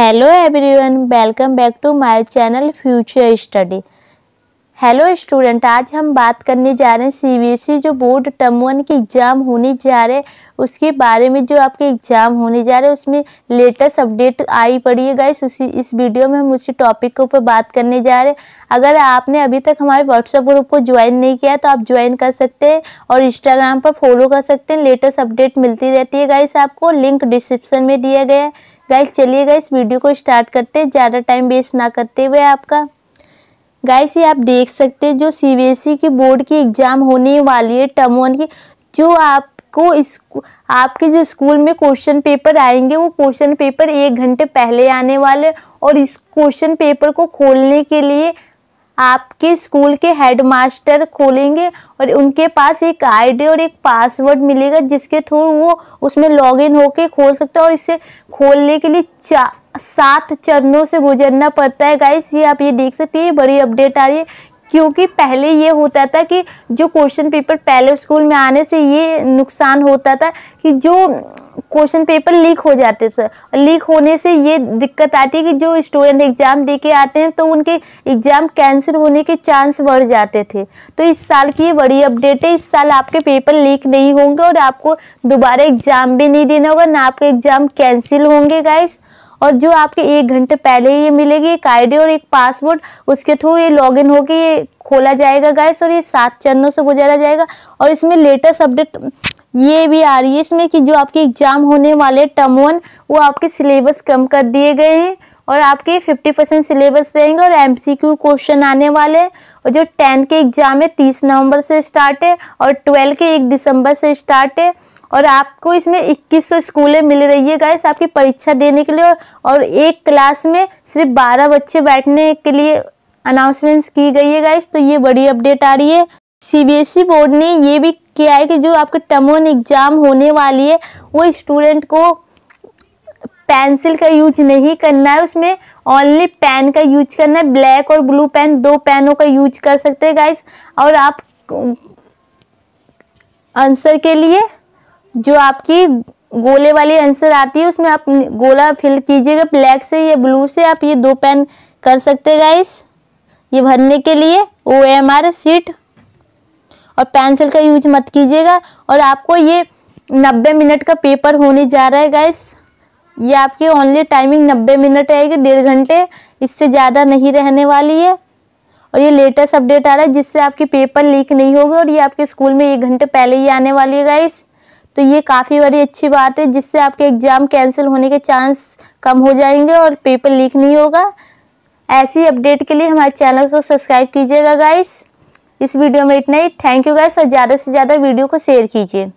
hello everyone welcome back to my channel future study hello student आज हम बात करने जा रहे हैं सीबीएसई e जो बोर्ड टर्म वन के एग्ज़ाम होने जा रहे हैं उसके बारे में जो आपके एग्ज़ाम होने जा रहे हैं उसमें लेटेस्ट अपडेट आई पड़ी है गाइस उसी इस वीडियो में हम उसी टॉपिक के ऊपर बात करने जा रहे हैं अगर आपने अभी तक हमारे व्हाट्सएप ग्रुप को ज्वाइन नहीं किया तो आप ज्वाइन कर सकते हैं और इंस्टाग्राम पर फॉलो कर सकते हैं लेटेस्ट अपडेट मिलती रहती है गाइस आपको लिंक डिस्क्रिप्सन में दिया गया है गाइस चलिए गाइस वीडियो को स्टार्ट करते हैं ज़्यादा टाइम वेस्ट ना करते हुए आपका गाइस ये आप देख सकते हैं जो ई e की बोर्ड की एग्ज़ाम होने वाली है टर्म वन की जो आपको इस आपके जो स्कूल में क्वेश्चन पेपर आएंगे वो क्वेश्चन पेपर एक घंटे पहले आने वाले और इस क्वेश्चन पेपर को खोलने के लिए आपके स्कूल के हेडमास्टर खोलेंगे और उनके पास एक आईडी और एक पासवर्ड मिलेगा जिसके थ्रू वो उसमें लॉगिन होके खोल सकता है और इसे खोलने के लिए चा सात चरणों से गुजरना पड़ता है गाइस ये आप ये देख सकते हैं बड़ी अपडेट आ रही है क्योंकि पहले ये होता था कि जो क्वेश्चन पेपर पहले स्कूल में आने से ये नुकसान होता था कि जो क्वेश्चन पेपर लीक हो जाते थे लीक होने से ये दिक्कत आती है कि जो स्टूडेंट एग्ज़ाम दे के आते हैं तो उनके एग्ज़ाम कैंसिल होने के चांस बढ़ जाते थे तो इस साल की ये बड़ी अपडेट है इस साल आपके पेपर लीक नहीं होंगे और आपको दोबारा एग्ज़ाम भी नहीं देना होगा ना आपके एग्ज़ाम कैंसिल होंगे गाइस और जो आपके एक घंटे पहले ये मिलेगी एक आई और एक पासवर्ड उसके थ्रू ये लॉगिन होकर ये खोला जाएगा गाइस और ये सात चरणों से गुजारा जाएगा और इसमें लेटेस्ट अपडेट ये भी आ रही है इसमें कि जो आपके एग्जाम होने वाले टर्म वन वो आपके सिलेबस कम कर दिए गए हैं और आपके 50 परसेंट सिलेबस रहेंगे और एमसीक्यू क्वेश्चन आने वाले हैं और जो टेंथ के एग्ज़ाम है तीस नवंबर से स्टार्ट है और ट्वेल्थ के एक दिसंबर से स्टार्ट है और आपको इसमें 2100 स्कूलें मिल रही है गाइस आपकी परीक्षा देने के लिए और, और एक क्लास में सिर्फ बारह बच्चे बैठने के लिए अनाउंसमेंट्स की गई है गाइस तो ये बड़ी अपडेट आ रही है सी e बोर्ड ने ये भी किया है कि जो आपके टमोन एग्ज़ाम होने वाली है वो स्टूडेंट को पेंसिल का यूज नहीं करना है उसमें ओनली पेन का यूज करना है ब्लैक और ब्लू पेन दो पेनों का यूज कर सकते हैं गाइस और आप आंसर के लिए जो आपकी गोले वाली आंसर आती है उसमें आप गोला फिल कीजिएगा ब्लैक से या ब्लू से आप ये दो पेन कर सकते हैं गाइस ये भरने के लिए ओ एम आर सीट और पेंसिल का यूज मत कीजिएगा और आपको ये नब्बे मिनट का पेपर होने जा रहा है गाइस ये आपकी ओनली टाइमिंग नब्बे मिनट रहेगी डेढ़ घंटे इससे ज़्यादा नहीं रहने वाली है और ये लेटेस्ट अपडेट आ रहा है जिससे आपकी पेपर लीक नहीं होगी और ये आपके स्कूल में एक घंटे पहले ही आने वाली है गाइस तो ये काफ़ी बड़ी अच्छी बात है जिससे आपके एग्ज़ाम कैंसिल होने के चांस कम हो जाएंगे और पेपर लीक नहीं होगा ऐसी अपडेट के लिए हमारे चैनल को सब्सक्राइब कीजिएगा गाइस इस वीडियो में इतना ही थैंक यू गाइस और ज़्यादा से ज़्यादा वीडियो को शेयर कीजिए